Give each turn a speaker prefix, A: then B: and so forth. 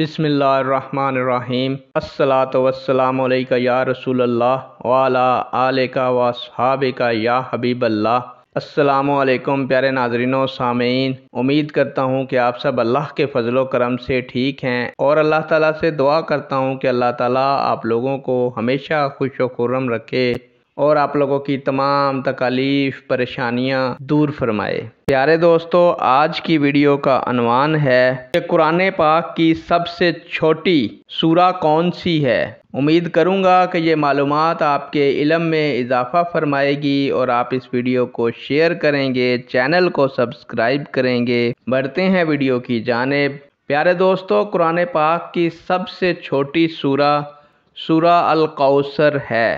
A: बसमीम् असलातवसलामक या रसूल अल्लाह वाला आल का का या हबीब प्यारे नाजरीनों सामीन उम्मीद करता हूँ कि आप सब अल्लाह के फजलो करम से ठीक हैं और अल्लाह ताला से दुआ करता हूँ कि अल्लाह ताला आप लोगों को हमेशा खुश वुर्रम रखे और आप लोगों की तमाम तकालीफ परेशानियाँ दूर फरमाए प्यारे दोस्तों आज की वीडियो का अनवान है कि कुरान पाक की सबसे छोटी सूरा कौन सी है उम्मीद करूंगा कि ये मालूम आपके इलम में इजाफ़ा फरमाएगी और आप इस वीडियो को शेयर करेंगे चैनल को सब्सक्राइब करेंगे बढ़ते हैं वीडियो की जानब प्यारे दोस्तों कुरान पाक की सबसे छोटी सूरा सूरा अलकौसर है